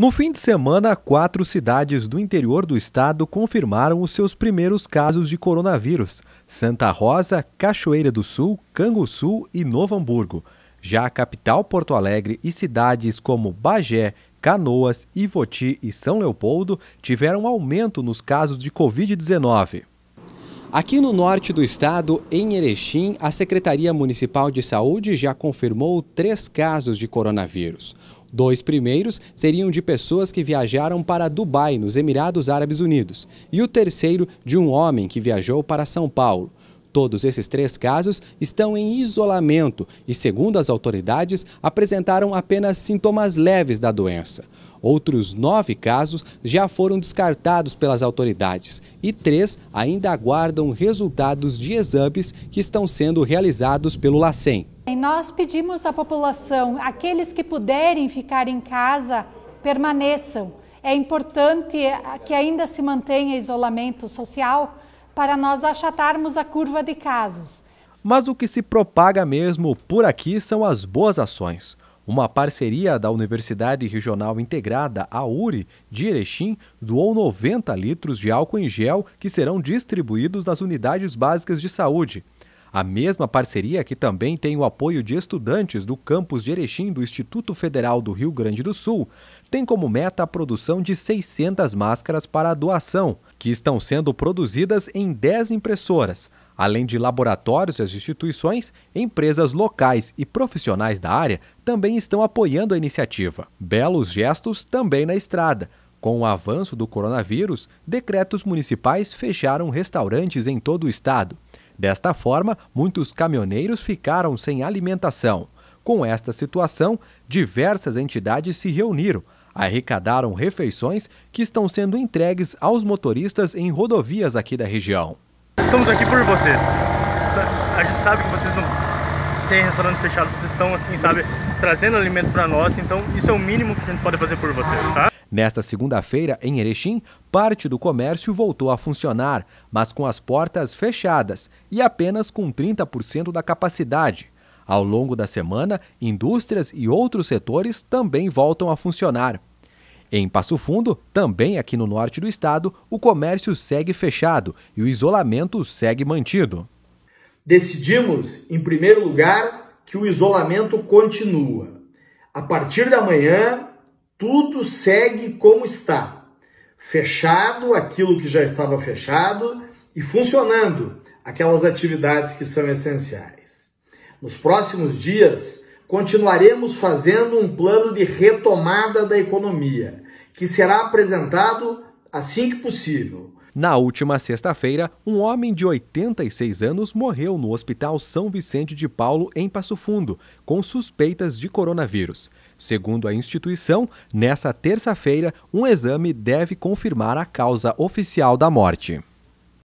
No fim de semana, quatro cidades do interior do estado confirmaram os seus primeiros casos de coronavírus: Santa Rosa, Cachoeira do Sul, Canguçu e Novo Hamburgo. Já a capital Porto Alegre e cidades como Bagé, Canoas, Ivoti e São Leopoldo tiveram aumento nos casos de Covid-19. Aqui no norte do estado, em Erechim, a Secretaria Municipal de Saúde já confirmou três casos de coronavírus. Dois primeiros seriam de pessoas que viajaram para Dubai, nos Emirados Árabes Unidos, e o terceiro de um homem que viajou para São Paulo. Todos esses três casos estão em isolamento e, segundo as autoridades, apresentaram apenas sintomas leves da doença. Outros nove casos já foram descartados pelas autoridades e três ainda aguardam resultados de exames que estão sendo realizados pelo LACEN. Nós pedimos à população, aqueles que puderem ficar em casa, permaneçam. É importante que ainda se mantenha isolamento social para nós achatarmos a curva de casos. Mas o que se propaga mesmo por aqui são as boas ações. Uma parceria da Universidade Regional Integrada, a URI, de Erechim, doou 90 litros de álcool em gel que serão distribuídos nas unidades básicas de saúde. A mesma parceria que também tem o apoio de estudantes do campus de Erechim do Instituto Federal do Rio Grande do Sul, tem como meta a produção de 600 máscaras para doação, que estão sendo produzidas em 10 impressoras, Além de laboratórios, e as instituições, empresas locais e profissionais da área também estão apoiando a iniciativa. Belos gestos também na estrada. Com o avanço do coronavírus, decretos municipais fecharam restaurantes em todo o estado. Desta forma, muitos caminhoneiros ficaram sem alimentação. Com esta situação, diversas entidades se reuniram, arrecadaram refeições que estão sendo entregues aos motoristas em rodovias aqui da região. Estamos aqui por vocês. A gente sabe que vocês não têm restaurante fechado, vocês estão assim, sabe, trazendo alimento para nós, então isso é o mínimo que a gente pode fazer por vocês, tá? Nesta segunda-feira, em Erechim, parte do comércio voltou a funcionar, mas com as portas fechadas e apenas com 30% da capacidade. Ao longo da semana, indústrias e outros setores também voltam a funcionar. Em Passo Fundo, também aqui no norte do estado, o comércio segue fechado e o isolamento segue mantido. Decidimos, em primeiro lugar, que o isolamento continua. A partir da manhã, tudo segue como está. Fechado aquilo que já estava fechado e funcionando aquelas atividades que são essenciais. Nos próximos dias, continuaremos fazendo um plano de retomada da economia, que será apresentado assim que possível na última sexta-feira, um homem de 86 anos morreu no Hospital São Vicente de Paulo, em Passo Fundo, com suspeitas de coronavírus. Segundo a instituição, nessa terça-feira, um exame deve confirmar a causa oficial da morte.